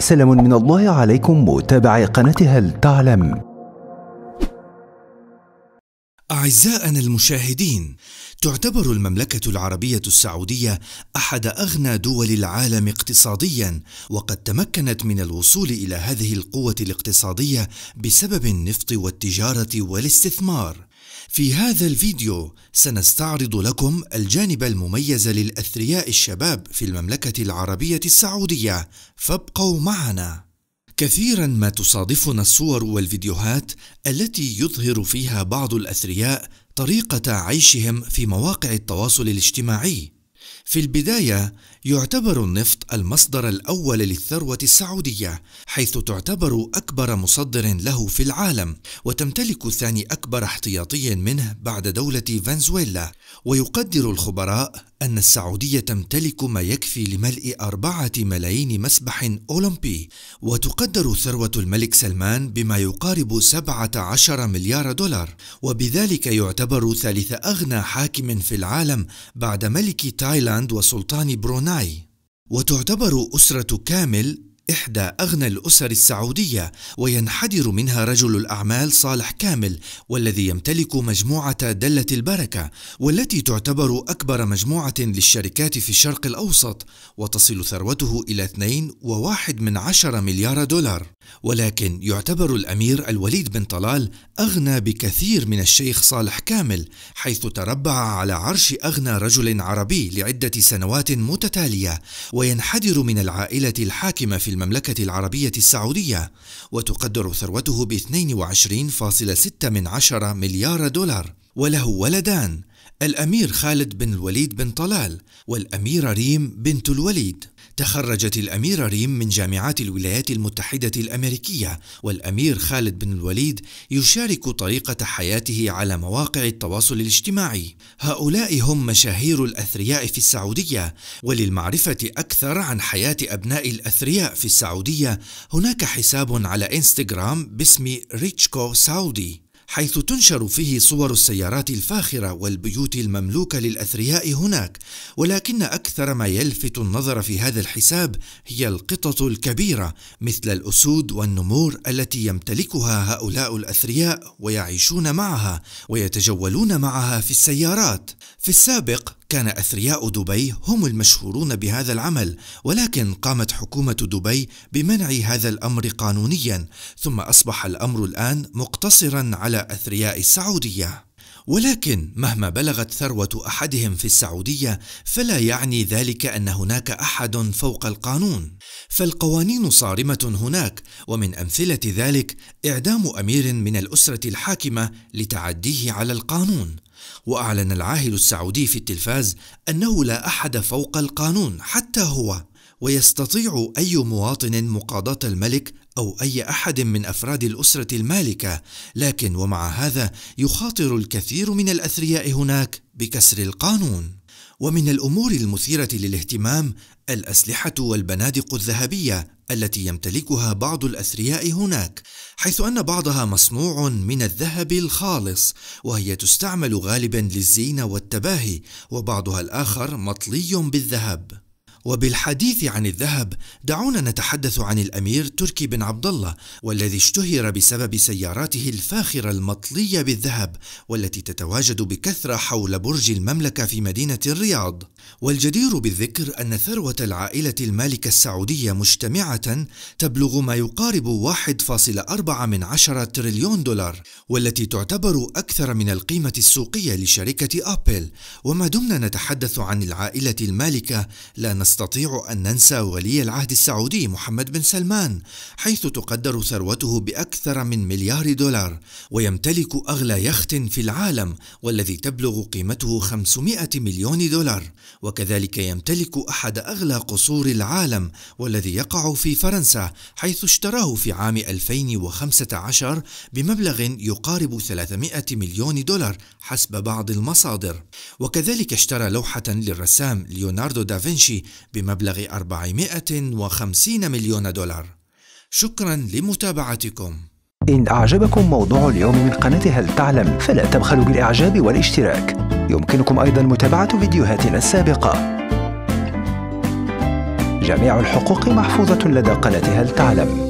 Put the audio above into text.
سلام من الله عليكم متابعي قناة هل تعلم أعزائنا المشاهدين تعتبر المملكة العربية السعودية أحد أغنى دول العالم اقتصاديا وقد تمكنت من الوصول إلى هذه القوة الاقتصادية بسبب النفط والتجارة والاستثمار في هذا الفيديو سنستعرض لكم الجانب المميز للأثرياء الشباب في المملكة العربية السعودية فابقوا معنا كثيرا ما تصادفنا الصور والفيديوهات التي يظهر فيها بعض الأثرياء طريقة عيشهم في مواقع التواصل الاجتماعي في البداية يعتبر النفط المصدر الأول للثروة السعودية حيث تعتبر أكبر مصدر له في العالم وتمتلك ثاني أكبر احتياطي منه بعد دولة فنزويلا ويقدر الخبراء أن السعودية تمتلك ما يكفي لملء أربعة ملايين مسبح أولمبي وتقدر ثروة الملك سلمان بما يقارب 17 مليار دولار وبذلك يعتبر ثالث أغنى حاكم في العالم بعد ملك تايلاند تايلاند وسلطان بروناي وتعتبر أسرة كامل إحدى أغنى الأسر السعودية وينحدر منها رجل الأعمال صالح كامل والذي يمتلك مجموعة دلة البركة والتي تعتبر أكبر مجموعة للشركات في الشرق الأوسط وتصل ثروته إلى 2.1 من عشر مليار دولار ولكن يعتبر الأمير الوليد بن طلال أغنى بكثير من الشيخ صالح كامل حيث تربع على عرش أغنى رجل عربي لعدة سنوات متتالية وينحدر من العائلة الحاكمة في المملكة العربية السعودية وتقدر ثروته ب 22.6 من عشرة مليار دولار وله ولدان الأمير خالد بن الوليد بن طلال والأميرة ريم بنت الوليد تخرجت الأميرة ريم من جامعات الولايات المتحدة الأمريكية والأمير خالد بن الوليد يشارك طريقة حياته على مواقع التواصل الاجتماعي هؤلاء هم مشاهير الأثرياء في السعودية وللمعرفة أكثر عن حياة أبناء الأثرياء في السعودية هناك حساب على إنستغرام باسم ريتشكو سعودي حيث تنشر فيه صور السيارات الفاخرة والبيوت المملوكة للأثرياء هناك، ولكن أكثر ما يلفت النظر في هذا الحساب هي القطط الكبيرة مثل الأسود والنمور التي يمتلكها هؤلاء الأثرياء ويعيشون معها ويتجولون معها في السيارات. في السابق كان أثرياء دبي هم المشهورون بهذا العمل ولكن قامت حكومة دبي بمنع هذا الأمر قانونيا ثم أصبح الأمر الآن مقتصرا على أثرياء السعودية ولكن مهما بلغت ثروة أحدهم في السعودية فلا يعني ذلك أن هناك أحد فوق القانون، فالقوانين صارمة هناك، ومن أمثلة ذلك إعدام أمير من الأسرة الحاكمة لتعديه على القانون، وأعلن العاهل السعودي في التلفاز أنه لا أحد فوق القانون حتى هو، ويستطيع أي مواطن مقاضاة الملك او اي احد من افراد الاسره المالكه لكن ومع هذا يخاطر الكثير من الاثرياء هناك بكسر القانون ومن الامور المثيره للاهتمام الاسلحه والبنادق الذهبيه التي يمتلكها بعض الاثرياء هناك حيث ان بعضها مصنوع من الذهب الخالص وهي تستعمل غالبا للزينه والتباهي وبعضها الاخر مطلي بالذهب وبالحديث عن الذهب دعونا نتحدث عن الامير تركي بن عبد الله والذي اشتهر بسبب سياراته الفاخره المطليه بالذهب والتي تتواجد بكثره حول برج المملكه في مدينه الرياض والجدير بالذكر ان ثروه العائله المالكه السعوديه مجتمعه تبلغ ما يقارب 1.4 من 10 تريليون دولار والتي تعتبر اكثر من القيمه السوقيه لشركه ابل وما دمنا نتحدث عن العائله المالكه لا نستطيع نستطيع أن ننسى ولي العهد السعودي محمد بن سلمان حيث تقدر ثروته بأكثر من مليار دولار ويمتلك أغلى يخت في العالم والذي تبلغ قيمته 500 مليون دولار وكذلك يمتلك أحد أغلى قصور العالم والذي يقع في فرنسا حيث اشتراه في عام 2015 بمبلغ يقارب 300 مليون دولار حسب بعض المصادر وكذلك اشترى لوحة للرسام ليوناردو دافنشي بمبلغ 450 مليون دولار شكرا لمتابعتكم إن أعجبكم موضوع اليوم من قناة هل تعلم فلا تبخلوا بالإعجاب والاشتراك يمكنكم أيضا متابعة فيديوهاتنا السابقة جميع الحقوق محفوظة لدى قناة هل تعلم